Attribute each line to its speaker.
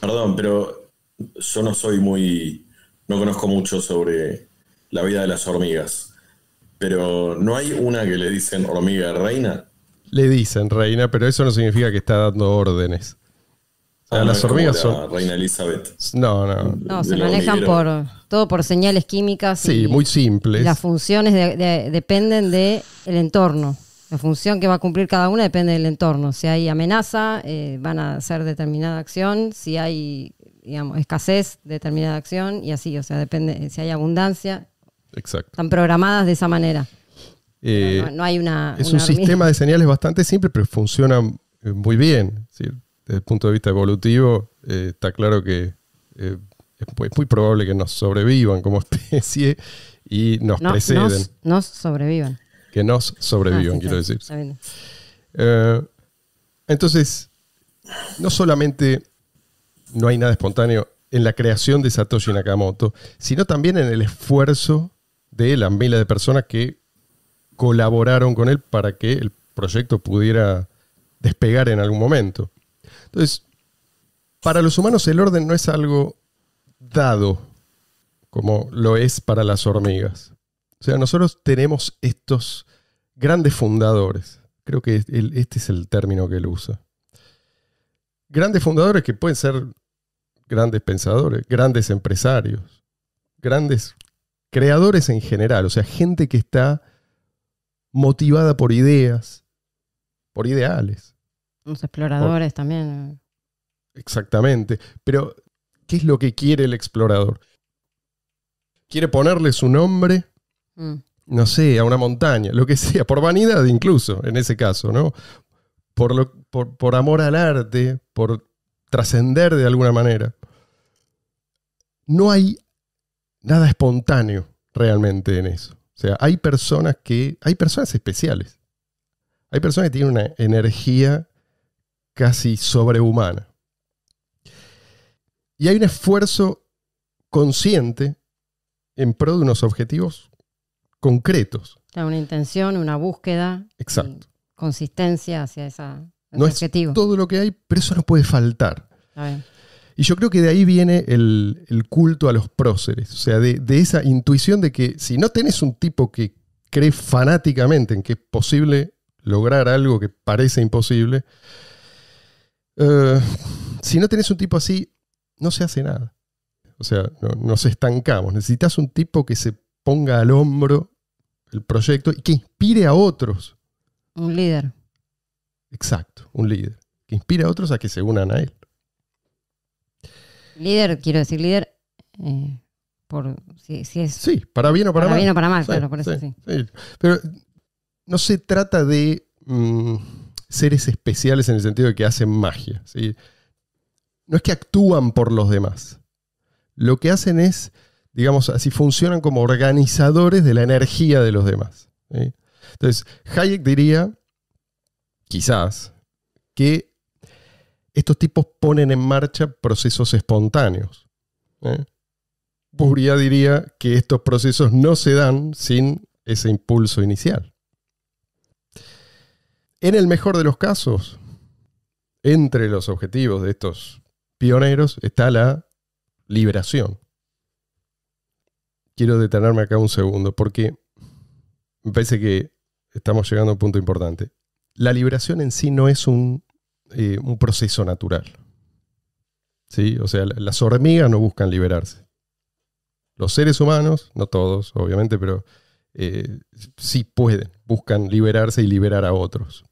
Speaker 1: Perdón, pero yo no soy muy. No conozco mucho sobre la vida de las hormigas. Pero ¿no hay una que le dicen hormiga reina? Le dicen reina, pero eso no significa que está dando órdenes.
Speaker 2: A ah, las hormigas son. La
Speaker 1: reina Elizabeth. No, no. No, se manejan por.
Speaker 2: Todo por señales químicas. Sí, muy
Speaker 1: simples. Las
Speaker 2: funciones de, de, dependen del entorno. La función que va a cumplir cada una depende del entorno. Si hay amenaza, eh, van a hacer determinada acción. Si hay, escasez, determinada acción. Y así, o sea, depende. Eh, si hay abundancia. Exacto. Están programadas de esa manera.
Speaker 1: Eh, no,
Speaker 2: hay una. Es un sistema de
Speaker 1: señales bastante simple, pero funciona muy bien. Desde el punto de vista evolutivo, está claro que es muy, probable que nos sobrevivan como especie y nos, no, preceden. Nos,
Speaker 2: nos sobrevivan
Speaker 1: que nos sobrevivió. Ah, quiero decir. Eh, entonces, no solamente no hay nada espontáneo en la creación de Satoshi Nakamoto, sino también en el esfuerzo de la miles de personas que colaboraron con él para que el proyecto pudiera despegar en algún momento. Entonces, para los humanos el orden no es algo dado como lo es para las hormigas. O sea, nosotros tenemos estos grandes fundadores. Creo que este es el término que él usa. Grandes fundadores que pueden ser grandes pensadores, grandes empresarios, grandes creadores en general, o sea, gente que está motivada por ideas, por ideales.
Speaker 2: Los exploradores también.
Speaker 1: Exactamente, pero ¿qué es lo que quiere el explorador? Quiere ponerle su nombre Mm. No sé, a una montaña, lo que sea, por vanidad incluso, en ese caso, ¿no? Por, por, por amor al arte, por trascender de alguna manera. No hay nada espontáneo realmente en eso. O sea, hay personas que. hay personas especiales. Hay personas que tienen una energía casi sobrehumana. Y hay un esfuerzo consciente en pro de unos objetivos concretos.
Speaker 2: Una intención, una búsqueda. Exacto. Consistencia hacia esa, ese objetivo. todo lo que hay,
Speaker 1: pero eso no puede faltar. Y yo creo que de ahí viene el, culto a los próceres, o sea, de, esa intuición de que si no tenés un tipo que cree fanáticamente en que es posible lograr algo que parece imposible, eh, si no tenés un tipo así, no se hace nada. O sea, nos estancamos. Necesitas un tipo que se ponga al hombro el proyecto y que inspire a otros. Un líder. Exacto, un líder. Que inspire a otros a que se unan a él.
Speaker 2: Líder, quiero decir líder, eh, por si, es. Sí, para bien o para, mal. Para bien o para mal, por eso sí,
Speaker 1: Pero no se trata de mm, seres especiales en el sentido de que hacen magia. No es que actúan por los demás. Lo que hacen es digamos así, funcionan como organizadores de la energía de los demás. Entonces, Hayek diría, quizás, que estos tipos ponen en marcha procesos espontáneos. ¿eh? diría que estos procesos no se dan sin ese impulso inicial. En el mejor de los casos, entre los objetivos de estos pioneros está la liberación, quiero detenerme acá un segundo porque me parece que estamos llegando a un punto importante. La liberación en sí no es un, eh, proceso natural. ¿Sí? O sea, las hormigas no buscan liberarse. Los seres humanos, no todos, obviamente, pero eh, sí pueden, buscan liberarse y liberar a otros.